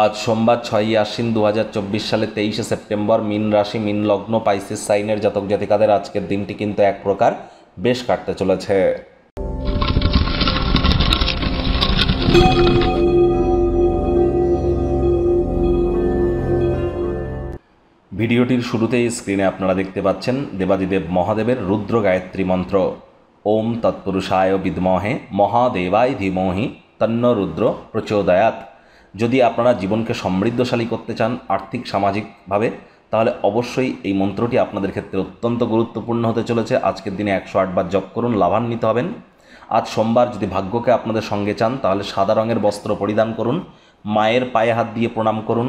আজ সোমবার ছয়ই আশ্বিন দু সালে তেইশে সেপ্টেম্বর মিন রাশি মিন লগ্ন পাইসিস সাইনের জাতক জাতিকাদের আজকের দিনটি কিন্তু এক প্রকার বেশ কাটতে চলেছে ভিডিওটির শুরুতেই স্ক্রিনে আপনারা দেখতে পাচ্ছেন দেবাদিদেব মহাদেবের রুদ্র গায়ত্রী মন্ত্র ওম তৎপুরুষায় বিদ্মহে মহাদেবায় ধীমহি তন্ন রুদ্র প্রচোদয়াত যদি আপনারা জীবনকে সমৃদ্ধশালী করতে চান আর্থিক সামাজিকভাবে তাহলে অবশ্যই এই মন্ত্রটি আপনাদের ক্ষেত্রে অত্যন্ত গুরুত্বপূর্ণ হতে চলেছে আজকের দিনে একশো আটবার জপ করুন লাভান্বিত হবেন আজ সোমবার যদি ভাগ্যকে আপনাদের সঙ্গে চান তাহলে সাদা রঙের বস্ত্র পরিধান করুন মায়ের পায়ে হাত দিয়ে প্রণাম করুন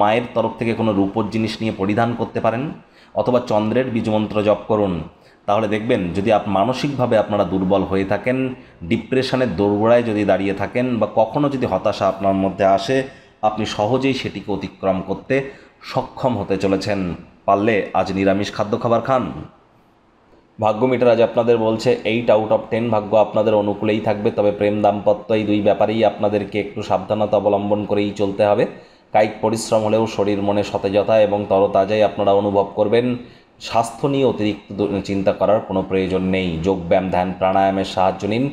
মায়ের তরফ থেকে কোনো রূপোর জিনিস নিয়ে পরিধান করতে পারেন অথবা চন্দ্রের বীজমন্ত্র জপ করুন তাহলে দেখবেন যদি আপ মানসিকভাবে আপনারা দুর্বল হয়ে থাকেন ডিপ্রেশনের দোরগোড়ায় যদি দাঁড়িয়ে থাকেন বা কখনও যদি হতাশা আপনার মধ্যে আসে আপনি সহজেই সেটিকে অতিক্রম করতে সক্ষম হতে চলেছেন পারলে আজ নিরামিষ খাদ্য খাবার খান ভাগ্য মিটার আজ আপনাদের বলছে এইট আউট অফ টেন ভাগ্য আপনাদের অনুকূলেই থাকবে তবে প্রেম দাম্পত্য এই দুই ব্যাপারেই আপনাদেরকে একটু সাবধানতা অবলম্বন করেই চলতে হবে কায়িক পরিশ্রম হলেও শরীর মনে সতেজতা এবং তরতাজাই আপনারা অনুভব করবেন স্বাস্থ্য নিয়ে অতিরিক্ত চিন্তা করার কোনো প্রয়োজন নেই যোগব্যায়াম ধ্যান প্রাণায়ামের সাহায্য নিন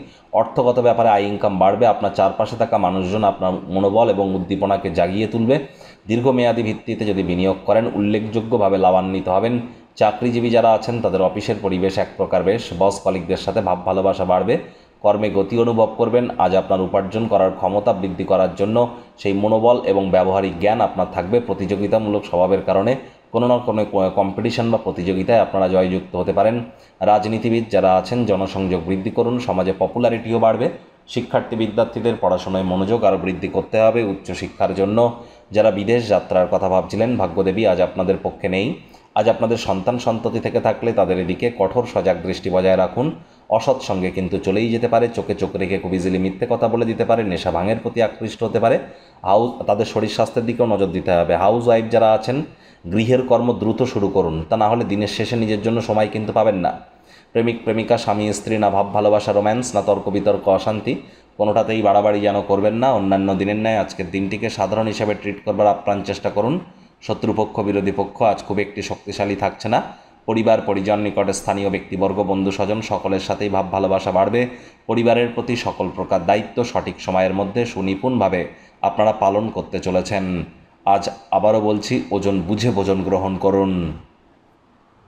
অর্থগত ব্যাপারে আয় ইনকাম বাড়বে আপনার চারপাশে থাকা মানুষজন আপনার মনোবল এবং উদ্দীপনাকে জাগিয়ে তুলবে দীর্ঘমেয়াদী ভিত্তিতে যদি বিনিয়োগ করেন উল্লেখযোগ্যভাবে লাভান্বিত হবেন চাকরিজীবী যারা আছেন তাদের অফিসের পরিবেশ এক প্রকার বেশ বস কলিকদের সাথে ভাব ভালোবাসা বাড়বে কর্মে গতি অনুভব করবেন আজ আপনার উপার্জন করার ক্ষমতা বৃদ্ধি করার জন্য সেই মনোবল এবং ব্যবহারিক জ্ঞান আপনার থাকবে প্রতিযোগিতামূলক স্বভাবের কারণে কোনো না কোনো কম্পিটিশন বা প্রতিযোগিতায় আপনারা জয়যুক্ত হতে পারেন রাজনীতিবিদ যারা আছেন জনসংযোগ বৃদ্ধি করুন সমাজে পপুলারিটিও বাড়বে শিক্ষার্থী বিদ্যার্থীদের পড়াশোনায় মনোযোগ আরও বৃদ্ধি করতে হবে উচ্চশিক্ষার জন্য যারা বিদেশ যাত্রার কথা ভাবছিলেন ভাগ্যদেবী আজ আপনাদের পক্ষে নেই আজ আপনাদের সন্তান সন্ততি থেকে থাকলে তাদের এদিকে কঠোর সজাগ দৃষ্টি বজায় রাখুন অসৎ সঙ্গে কিন্তু চলেই যেতে পারে চোখে চোখ রেখে খুব ইজিলি মিথ্যে কথা বলে দিতে পারে নেশা ভাঙের প্রতি আকৃষ্ট হতে পারে হাউস তাদের শরীর স্বাস্থ্যের দিকেও নজর দিতে হবে হাউস ওয়াইফ যারা আছেন গৃহের কর্ম দ্রুত শুরু করুন তা না হলে দিনের শেষে নিজের জন্য সময় কিন্তু পাবেন না প্রেমিক প্রেমিকা স্বামী স্ত্রী না ভাব ভালোবাসা রোম্যান্স না তর্ক বিতর্ক অশান্তি কোনোটাতেই বাড়াবাড়ি যেন করবেন না অন্যান্য দিনের ন্যায় আজকের দিনটিকে সাধারণ হিসাবে ট্রিট করবার আপ্রাণ চেষ্টা করুন শত্রুপক্ষ বিরোধী পক্ষ আজ খুব একটি শক্তিশালী থাকছে না পরিবার পরিজন নিকটে স্থানীয় ব্যক্তিবর্গ বন্ধু স্বজন সকলের সাথেই ভাব ভালোবাসা বাড়বে পরিবারের প্রতি সকল প্রকার দায়িত্ব সঠিক সময়ের মধ্যে সুনিপুণভাবে আপনারা পালন করতে চলেছেন আজ আবারও বলছি ওজন বুঝে ভোজন গ্রহণ করুন